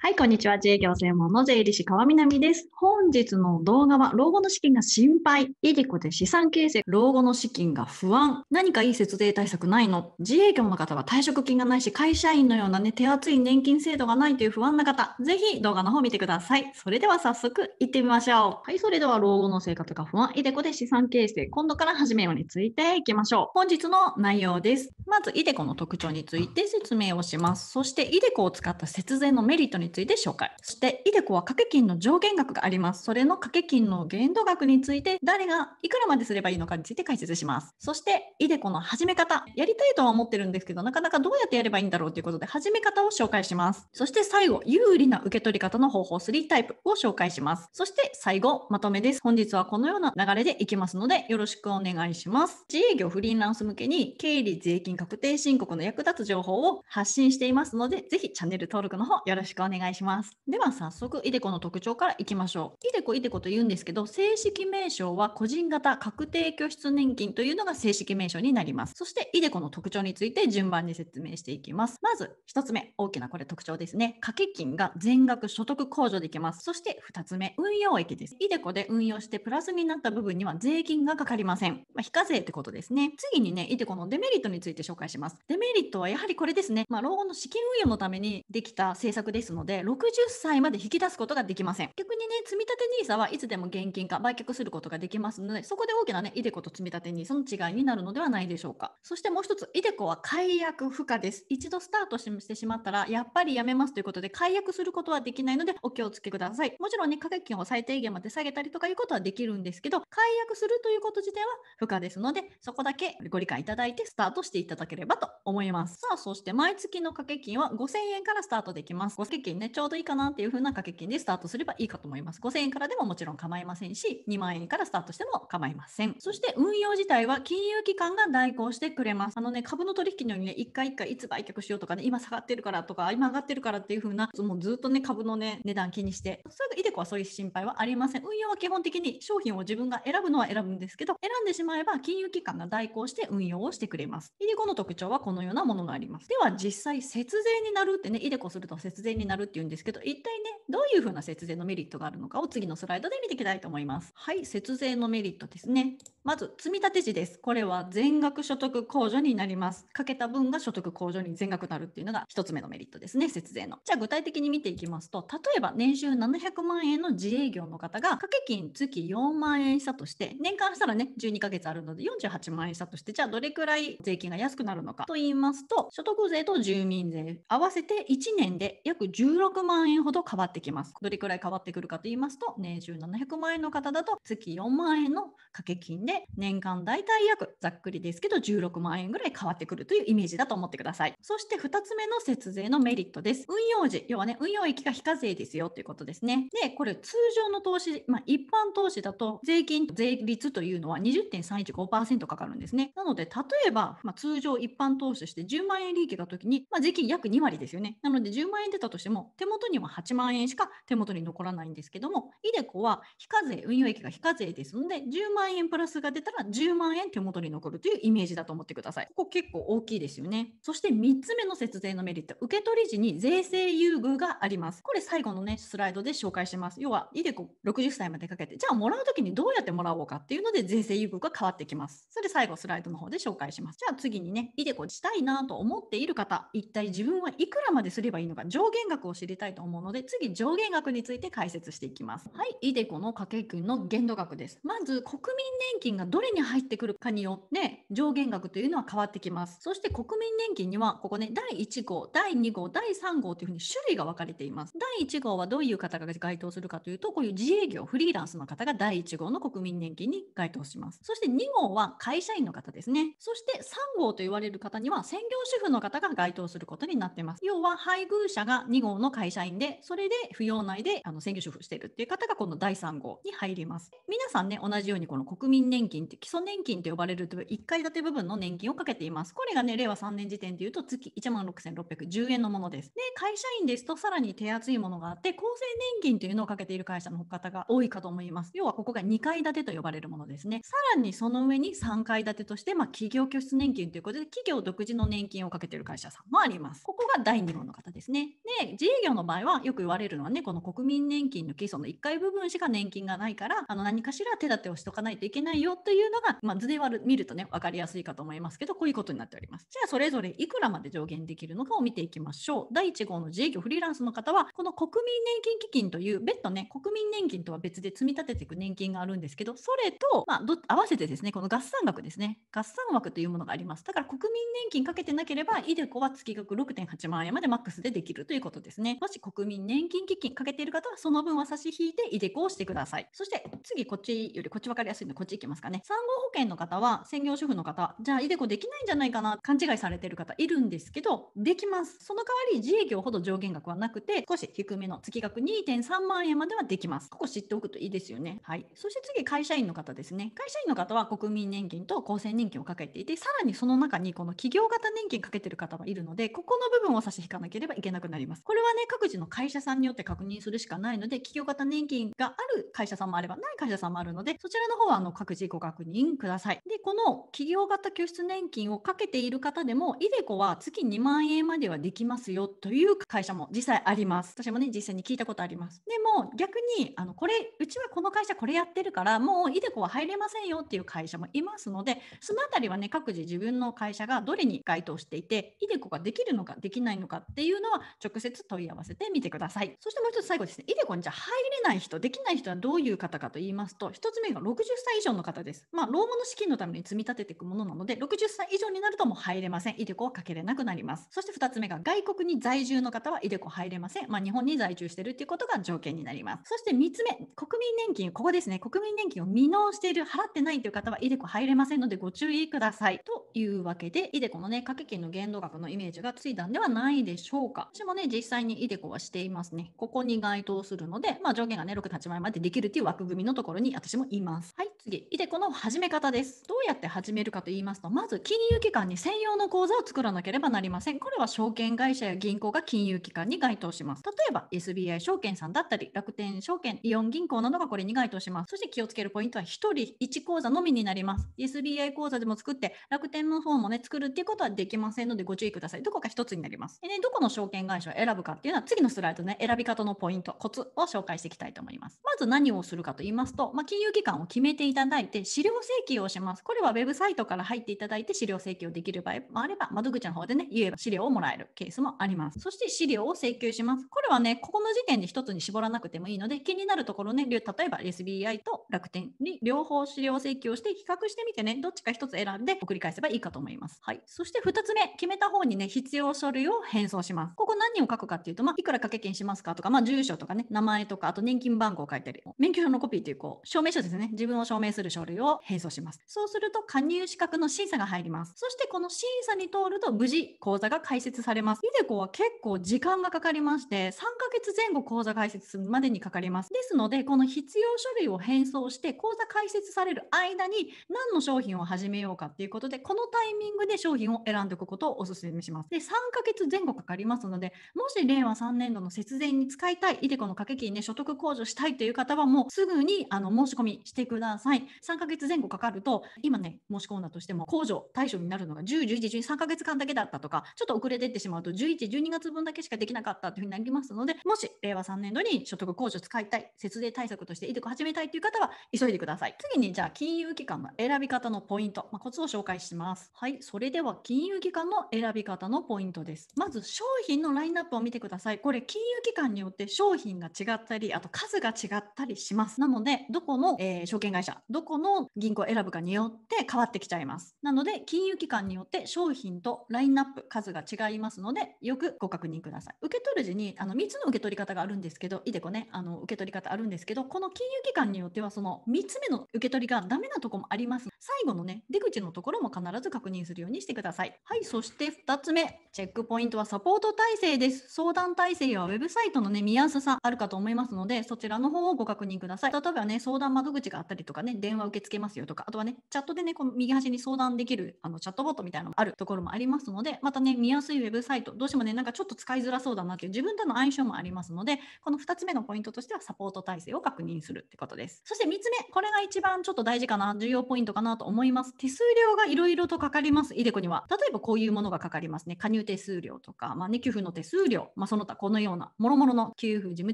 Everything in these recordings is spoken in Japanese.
はい、こんにちは。自営業専門の税理士川南です。本日の動画は、老後の資金が心配。いりこで資産形成。老後の資金が不安。何かいい節税対策ないの自営業の方は退職金がないし、会社員のようなね、手厚い年金制度がないという不安な方、ぜひ動画の方見てください。それでは早速行ってみましょう。はい、それでは老後の生活が不安。いでこで資産形成。今度から始めようについていきましょう。本日の内容です。まず、いでこの特徴について説明をします。そして、いでこを使った節税のメリットにについて紹介そしてイデコは掛け金の上限額がありますそれの掛け金の限度額について誰がいくらまですればいいのかについて解説しますそしてイデコの始め方やりたいとは思ってるんですけどなかなかどうやってやればいいんだろうということで始め方を紹介しますそして最後有利な受け取り方の方法3タイプを紹介しますそして最後まとめです本日はこのような流れでいきますのでよろしくお願いします自営業フリーランス向けに経理税金確定申告の役立つ情報を発信していますのでぜひチャンネル登録の方よろしくお願いします願いします。では早速、イデコの特徴からいきましょう。イデコ、イデコと言うんですけど、正式名称は個人型確定拠出年金というのが正式名称になります。そして、イデコの特徴について順番に説明していきます。まず、1つ目、大きなこれ特徴ですね。掛け金が全額所得控除できます。そして、2つ目、運用益です。イデコで運用してプラスになった部分には税金がかかりません。まあ、非課税ってことですね。次にね、イデコのデメリットについて紹介します。デメリットはやはりこれですね。まあ、老後の資金運用のためにできた政策ですので、で、60歳まで引き出すことができません。逆にね、積立 NISA はいつでも現金化、売却することができますので、そこで大きなね、イデコと積立 NISA の違いになるのではないでしょうか。そしてもう一つ、イデコは解約不可です。一度スタートしてしまったら、やっぱりやめますということで、解約することはできないので、お気をつけください。もちろんね、掛け金を最低限まで下げたりとかいうことはできるんですけど、解約するということ自体は不可ですので、そこだけご理解いただいて、スタートしていただければと思います。さあ、そして毎月の掛け金は5000円からスタートできます。掛け金ね、ちょうどいいかなっていうふうな掛け金でスタートすればいいかと思います。5000円からでももちろん構いませんし、2万円からスタートしても構いません。そして運用自体は金融機関が代行してくれます。あのね、株の取引のようにね、一回一回いつ売却しようとかね、今下がってるからとか、今上がってるからっていうふうな、もうずっとね、株のね、値段気にして、それがイデコはそういう心配はありません。運用は基本的に商品を自分が選ぶのは選ぶんですけど、選んでしまえば金融機関が代行して運用をしてくれます。イデコの特徴はこのようなものがあります。では実際節税になるってね、イデコすると節税になるっていうんですけど、一体ね、どういうふうな節税のメリットがあるのかを次のスライドで見ていきたいと思います。はい、節税のメリットですね。まず、積立時です。これは全額所得控除になります。かけた分が所得控除に全額なるっていうのが1つ目のメリットですね、節税の。じゃあ具体的に見ていきますと、例えば年収700万円の自営業の方が、掛け金月4万円したとして、年間したらね、12ヶ月あるので48万円したとして、じゃあどれくらい税金が安くなるのかと言いますと、所得税と住民税合わせて1年で約16万円ほど変わってきます。どれくらい変わってくるかと言いますと、年収700万円の方だと月4万円の掛け金で、年間大体約ざっくりですけど16万円ぐらい変わってくるというイメージだと思ってください。そして2つ目の節税のメリットです。運用時、要はね、運用益が非課税ですよということですね。で、これ通常の投資、まあ、一般投資だと税金、税率というのは20.315%かかるんですね。なので、例えば、まあ、通常一般投資して10万円利益が時に、まあ、税金約2割ですよね。なので、10万円出たとしても、手元には8万円しか手元に残らないんですけども ideco は非課税運用益が非課税ですので10万円プラスが出たら10万円手元に残るというイメージだと思ってくださいここ結構大きいですよねそして3つ目の節税のメリット受け取り時に税制優遇がありますこれ最後のねスライドで紹介します要は ideco60 歳までかけてじゃあもらう時にどうやってもらおうかっていうので税制優遇が変わってきますそれ最後スライドの方で紹介しますじゃあ次にね ideco したいなと思っている方一体自分はいくらまですればいいのか上限額を知りたいと思うので、次、上限額について解説していきます。はい、イデコの家計金の限度額です。まず、国民年金がどれに入ってくるかによって、上限額というのは変わってきます。そして、国民年金には、ここね、第1号、第2号、第3号というふうに種類が分かれています。第1号はどういう方が該当するかというと、こういう自営業、フリーランスの方が第1号の国民年金に該当します。そして、2号は会社員の方ですね。そして、3号と言われる方には、専業主婦の方が該当することになってます。要は、配偶者が2号の会社員で、それで扶養内であの専業主婦しているっていう方がこの第3号に入ります。皆さんね、同じようにこの国民年金って基礎年金と呼ばれるという1階建て部分の年金をかけています。これがね、令和3年時点でいうと月16,610円のものです。で、会社員ですとさらに手厚いものがあって、厚生年金というのをかけている会社の方が多いかと思います。要はここが2階建てと呼ばれるものですね。さらにその上に3階建てとして、まあ、企業拠出年金ということで、企業独自の年金をかけている会社さんもあります。ここが第2号の方ですね。で、営業の場合はよく言われるのはねこの国民年金の基礎の1回部分しか年金がないからあの何かしら手立てをしとかないといけないよというのが、まあ、図で見るとね分かりやすいかと思いますけどこういうことになっております。じゃあそれぞれいくらまで上限できるのかを見ていきましょう。第1号の自営業フリーランスの方はこの国民年金基金という別途ね国民年金とは別で積み立てていく年金があるんですけどそれと、まあ、合わせてですねこの合算額ですね合算枠というものがあります。だから国民年金かけてなければイデコは月額6.8万円までマックスでできるということです。ですね、もし国民年金基金かけている方は、その分は差し引いていでこをしてください。そして、次、こっちより、こっち分かりやすいので、こっち行きますかね。産後保険の方は、専業主婦の方、じゃあ、いでこできないんじゃないかな、勘違いされてる方いるんですけど、できます。その代わり、自営業ほど上限額はなくて、少し低めの月額2.3万円まではできます。ここ知っておくといいですよね。はい。そして次、会社員の方ですね。会社員の方は国民年金と厚生年金をかけていて、さらにその中にこの企業型年金かけてる方はいるので、ここの部分を差し引かなければいけなくなります。これははね各自の会社さんによって確認するしかないので企業型年金がある会社さんもあればない会社さんもあるのでそちらの方はあの各自ご確認ください。でこの企業型拠出年金をかけている方でも ideco は月2万円まではできますよという会社も実際あります。私もね実際に聞いたことあります。でも逆にあのこれうちはこの会社これやってるからもう ideco は入れませんよっていう会社もいますのでその辺りはね各自自分の会社がどれに該当していて ideco ができるのかできないのかっていうのは直接問問い合わせてみてください。そしてもう一つ最後ですね、イデコにじゃ入れない人、できない人はどういう方かと言いますと、1つ目が60歳以上の方です。まあ、老後の資金のために積み立てていくものなので、60歳以上になるともう入れません。イデコはかけれなくなります。そして2つ目が外国に在住の方はイデコ入れません。まあ、日本に在住してるっていうことが条件になります。そして3つ目、国民年金、ここですね、国民年金を未納している、払ってないという方はイデコ入れませんのでご注意ください。というわけで、イデコのね、掛け金の限度額のイメージがついたんではないでしょうか。私もね、実際ににイデコはしていますね。ここに該当するので、まあ、上限がね、6、8枚までできるっていう枠組みのところに私もいます。はい、次、イデコの始め方です。どうやって始めるかと言いますと、まず金融機関に専用の口座を作らなければなりません。これは証券会社や銀行が金融機関に該当します。例えば、SBI 証券さんだったり、楽天証券、イオン銀行などがこれに該当します。そして気をつけるポイントは、1人1口座のみになります。SBI 口座でも作って、楽天の方もね、作るっていうことはできませんので、ご注意ください。どこか1つになります。でね、どこの証券会社を選ぶかっていうのは次のスライドね選び方のポイントコツを紹介していきたいと思います。まず何をするかと言いますと、まあ、金融機関を決めていただいて資料請求をします。これはウェブサイトから入っていただいて資料請求できる場合もあれば窓口の方でね言えば資料をもらえるケースもあります。そして資料を請求します。これはねここの時点で1つに絞らなくてもいいので気になるところね例えば SBI と楽天に両方資料請求をして比較してみてねどっちか1つ選んで送り返せばいいかと思います。はい、そして2つ目決めた方にね必要書類を返送します。ここ何を書くかっていうと、まあ、いくら掛け金しますかとか、まあ、住所とかね、名前とか、あと年金番号書いたり、免許証のコピーという、こう、証明書ですね。自分を証明する書類を返送します。そうすると、加入資格の審査が入ります。そして、この審査に通ると、無事、口座が開設されます。いでこは結構時間がかかりまして、3ヶ月前後口座開設するまでにかかります。ですので、この必要書類を返送して、口座開設される間に、何の商品を始めようかっていうことで、このタイミングで商品を選んでおくことをお勧めします。で、3ヶ月前後かかりますので、もし令和3年度の節税に使いたい、いでこの掛け金で、ね、所得控除したいという方は、もうすぐにあの申し込みしてください。3ヶ月前後かかると、今ね、申し込んだとしても、控除対象になるのが10、11、12、3ヶ月間だけだったとか、ちょっと遅れてってしまうと、11、12月分だけしかできなかったというふうになりますので、もし令和3年度に所得控除使いたい、節税対策としていでこ始めたいという方は、急いでください。次に、じゃあ、金融機関の選び方のポイント、まあ、コツを紹介します。はい、それでは金融機関の選び方のポイントです。まず、商品のラインナップを見ててください。これ金融機関によって商品が違ったり、あと数が違ったりします。なので、どこの、えー、証券会社、どこの銀行を選ぶかによって変わってきちゃいます。なので、金融機関によって商品とラインナップ、数が違いますので、よくご確認ください。受け取る時に、あの、3つの受け取り方があるんですけど、いでこね、あの、受け取り方あるんですけど、この金融機関によっては、その3つ目の受け取りがダメなとこもあります。最後のね、出口のところも必ず確認するようにしてください。はい、そして2つ目、チェックポイントはサポート体制です。相談体制はウェブサイトのね、見やすさあるかと思いますので、そちらの方をご確認ください。例えばね、相談窓口があったりとかね、電話受け付けますよとか、あとはね、チャットでね、この右端に相談できるあのチャットボットみたいなのもあるところもありますので、またね、見やすいウェブサイト、どうしてもね、なんかちょっと使いづらそうだなっていう自分との相性もありますので、この2つ目のポイントとしてはサポート体制を確認するってことです。そして3つ目、これが一番ちょっと大事かな、重要ポイントかなと思います。手数料がいろいろとかかります、イデコには。例えばこういうものがかかりますね。加入手数料とか、まあね、給付の手数料、まあ、その他このような、もろもろの給付事務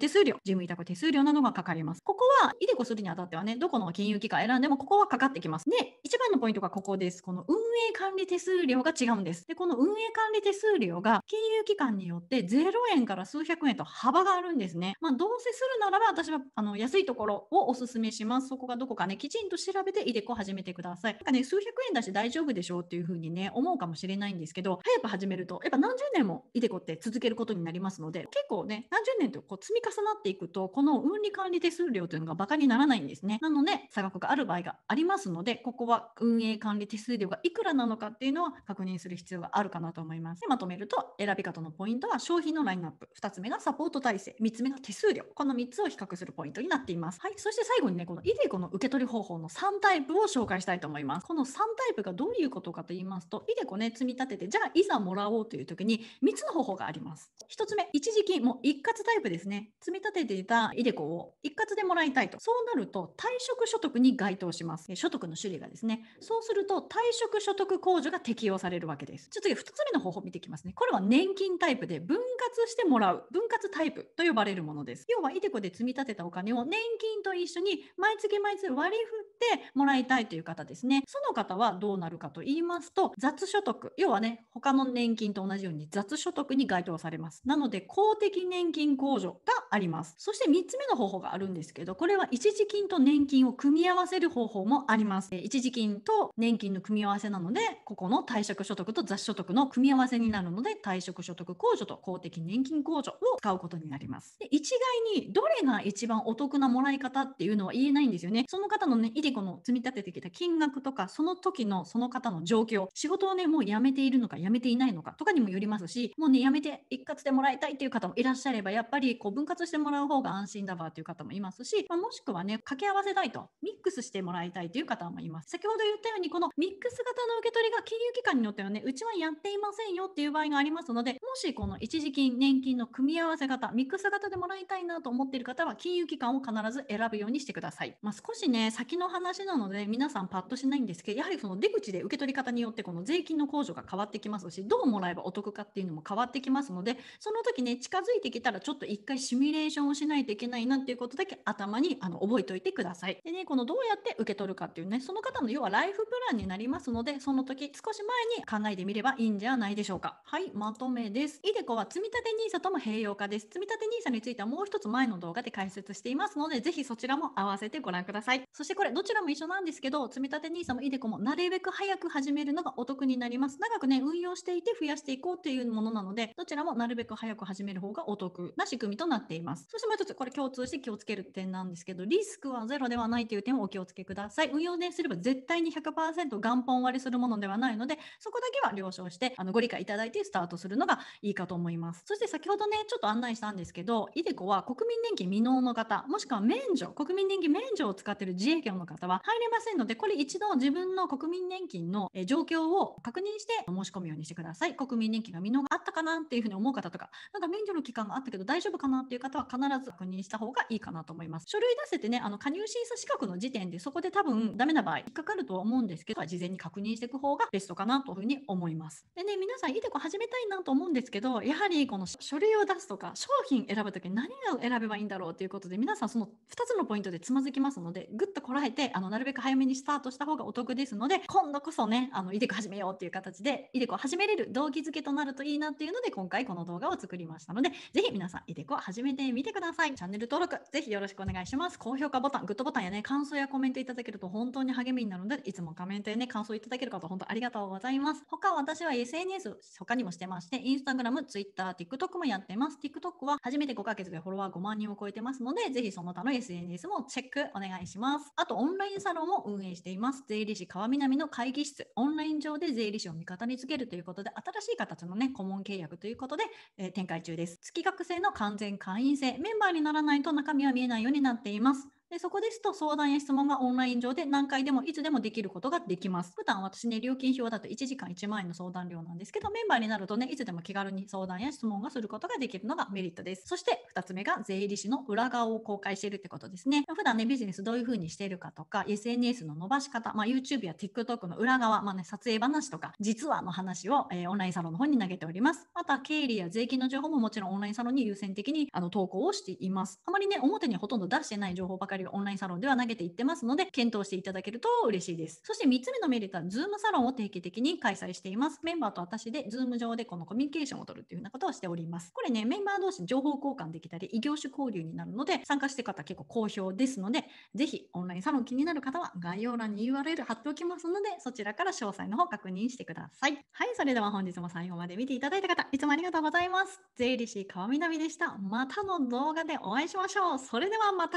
手数料、事務委託手数料などがかかります。ここは、イデコするにあたってはね、どこの金融機関選んでもここはかかってきます。で、一番のポイントがここです。この運営管理手数料が違うんです。で、この運営管理手数料が金融機関によって0円から数百円と幅があるんですね。まあ、どうせするならば、私はあの安いところをお勧めします。そこがどこかね、きちんと調べて、イデコを始めてください。ださい。なんかね、数百円だし大丈夫でしょうっていうふうにね、思うかもしれないんですけど、早く始めると、やっぱ何十年もいでこって続けることになりますので、結構ね、何十年とこう積み重なっていくと、この運利管理手数料というのがバカにならないんですね。なので、差額がある場合がありますので、ここは運営管理手数料がいくらなのかっていうのは確認する必要があるかなと思います。でまとめると、選び方のポイントは商品のラインナップ、2つ目がサポート体制、3つ目が手数料、この3つを比較するポイントになっています。はい、そして最後にね、このイデコの受け取り方法の3タイプを紹介したいたいと思います。この3タイプがどういうことかと言いますと、いでこね、積み立てて、じゃあいざもらおうという時に3つの方法があります。1つ目、一時金、もう一括タイプですね。積み立てていたいでこを一括でもらいたいと。そうなると、退職所得に該当します。所得の種類がですね。そうすると、退職所得控除が適用されるわけです。ちょっと次、2つ目の方法見ていきますね。これは年金タイプで、分割してもらう、分割タイプと呼ばれるものです。要は、いでこで積み立てたお金を年金と一緒に毎月毎月割り振ってもらいたいという方方ですねその方はどうなるかと言いますと雑所得要はね他の年金と同じように雑所得に該当されますなので公的年金控除がありますそして3つ目の方法があるんですけどこれは一時金と年金を組み合わせる方法もあります一時金と年金の組み合わせなのでここの退職所得と雑所得の組み合わせになるので退職所得控除と公的年金控除を使うことになりますで一概にどれが一番お得なもらい方っていうのは言えないんですよねその方のね ideco の積み立ててきた金金額とか、その時のその方の状況、仕事をね、もう辞めているのか、辞めていないのかとかにもよりますし、もうね、辞めて一括でもらいたいっていう方もいらっしゃれば、やっぱりこう分割してもらう方が安心だわっていう方もいますし、まあ、もしくはね、掛け合わせたいと、ミックスしてもらいたいという方もいます。先ほど言ったように、このミックス型の受け取りが金融機関によってはね、うちはやっていませんよっていう場合がありますので、もしこの一時金、年金の組み合わせ方、ミックス型でもらいたいなと思っている方は、金融機関を必ず選ぶようにしてください。まあ、少しね、先の話なので、皆さんパとしないんですけどやはりその出口で受け取り方によってこの税金の控除が変わってきますしどうもらえばお得かっていうのも変わってきますのでその時ね近づいてきたらちょっと一回シミュレーションをしないといけないなっていうことだけ頭にあの覚えておいてください。でねこのどうやって受け取るかっていうねその方の要はライフプランになりますのでその時少し前に考えてみればいいんじゃないでしょうか。はいまとめです。イデコは積立 NISA とも併用化です。積立 NISA についてはもう一つ前の動画で解説していますのでぜひそちらも合わせてご覧ください。そしてこれどちらも一緒なんですけど積立立 NISA も ideco もなるべく早く始めるのがお得になります。長くね、運用していて増やしていこうっていうものなので、どちらもなるべく早く始める方がお得な仕組みとなっています。そしてもう一つ、これ共通して気をつける点なんですけど、リスクはゼロではないという点をお気をつけください。運用ね、すれば絶対に100%元本割れするものではないので、そこだけは了承して、あの、ご理解いただいてスタートするのがいいかと思います。そして先ほどね、ちょっと案内したんですけど、ideco は国民年金未納の方、もしくは免除、国民年金免除を使っている自営業の方は入れませんので、これ一度自分の国民年金の状況を確認して申し込むようにしてください。国民年金が未納があったかなっていうふうに思う方とか、なんか免除の期間があったけど大丈夫かなっていう方は必ず確認した方がいいかなと思います。書類出せてね、あの加入審査資格の時点でそこで多分ダメな場合引っかかるとは思うんですけど、事前に確認していく方がベストかなというふうに思います。でね、皆さんいでこ始めたいなと思うんですけど、やはりこの書類を出すとか商品選ぶときに何を選べばいいんだろうということで、皆さんその2つのポイントでつまずきますので、ぐっとこらえて、あのなるべく早めにスタートした方がお得ですので今度こそねあのイデコ始めようっていう形でイデコ始めれる動機づけとなるといいなっていうので今回この動画を作りましたのでぜひ皆さんイデコ始めてみてくださいチャンネル登録ぜひよろしくお願いします高評価ボタングッドボタンやね感想やコメントいただけると本当に励みになるのでいつもコメントやね感想いただけること本当ありがとうございます他私は SNS 他にもしてましてインスタグラムツイッター TikTok もやってます TikTok は初めて5ヶ月でフォロワー5万人を超えてますのでぜひその他の SNS もチェックお願いしますあとオンラインサロンも運営しています。税理士川南の会議室、オンライン上で税理士を味方につけるということで、新しい形のね、顧問契約ということで、えー、展開中です。月額制の完全会員制、メンバーにならないと中身は見えないようになっています。でそこですと相談や質問がオンライン上で何回でもいつでもできることができます。普段私ね、料金表だと1時間1万円の相談料なんですけど、メンバーになるとね、いつでも気軽に相談や質問がすることができるのがメリットです。そして2つ目が税理士の裏側を公開しているってことですね。普段ね、ビジネスどういうふうにしているかとか、SNS の伸ばし方、まあ、YouTube や TikTok の裏側、まあね、撮影話とか、実はの話を、えー、オンラインサロンの方に投げております。また、経理や税金の情報ももちろんオンラインサロンに優先的にあの投稿をしています。あまりね、表にほとんど出してない情報ばかりれるオンラインサロンでは投げていってますので、検討していただけると嬉しいです。そして3つ目のメリットは、Zoom サロンを定期的に開催しています。メンバーと私で Zoom 上でこのコミュニケーションを取るっていうようなことをしております。これね、メンバー同士に情報交換できたり、異業種交流になるので、参加してる方結構好評ですので、ぜひオンラインサロン気になる方は概要欄に URL 貼っておきますので、そちらから詳細の方確認してください。はい、それでは本日も最後まで見ていただいた方、いつもありがとうございます。税理士川南でした。またの動画でお会いしましょう。それではま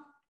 た。